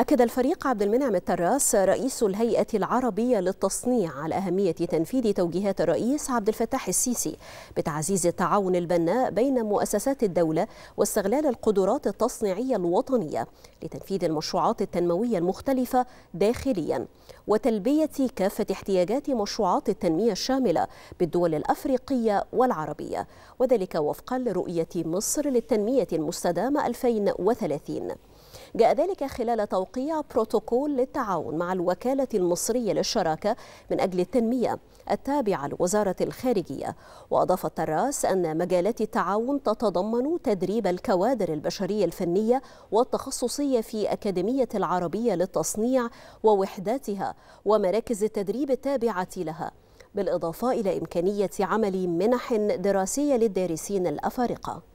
أكد الفريق عبد المنعم التراس رئيس الهيئة العربية للتصنيع على أهمية تنفيذ توجيهات الرئيس عبد الفتاح السيسي بتعزيز التعاون البناء بين مؤسسات الدولة واستغلال القدرات التصنيعية الوطنية لتنفيذ المشروعات التنموية المختلفة داخليا وتلبية كافة احتياجات مشروعات التنمية الشاملة بالدول الأفريقية والعربية وذلك وفقا لرؤية مصر للتنمية المستدامة 2030 جاء ذلك خلال توقيع بروتوكول للتعاون مع الوكالة المصرية للشراكة من أجل التنمية التابعة لوزارة الخارجية وأضاف التراس أن مجالات التعاون تتضمن تدريب الكوادر البشرية الفنية والتخصصية في أكاديمية العربية للتصنيع ووحداتها ومراكز التدريب التابعة لها بالإضافة إلى إمكانية عمل منح دراسية للدارسين الأفارقة